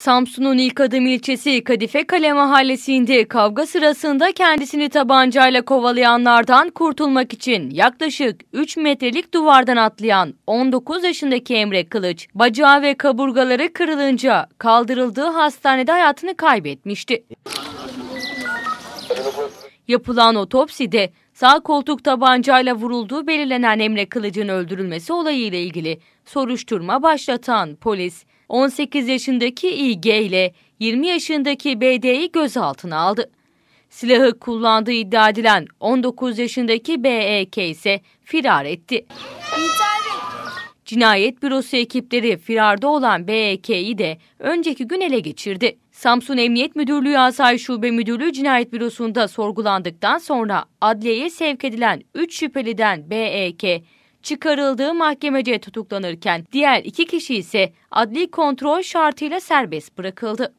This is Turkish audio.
Samsun'un ilk adım ilçesi Kadife Kale mahallesinde kavga sırasında kendisini tabancayla kovalayanlardan kurtulmak için yaklaşık 3 metrelik duvardan atlayan 19 yaşındaki Emre Kılıç, bacağı ve kaburgaları kırılınca kaldırıldığı hastanede hayatını kaybetmişti. Yapılan otopside sağ koltuk tabancayla vurulduğu belirlenen Emre Kılıç'ın öldürülmesi olayıyla ilgili soruşturma başlatan polis 18 yaşındaki İG ile 20 yaşındaki BD'yi gözaltına aldı. Silahı kullandığı iddia edilen 19 yaşındaki BEK ise firar etti. Cinayet bürosu ekipleri firarda olan BEK'yi de önceki gün ele geçirdi. Samsun Emniyet Müdürlüğü Asayiş Şube Müdürlüğü Cinayet Bürosu'nda sorgulandıktan sonra adliyeye sevk edilen 3 şüpheliden BEK çıkarıldığı mahkemece tutuklanırken diğer iki kişi ise adli kontrol şartıyla serbest bırakıldı.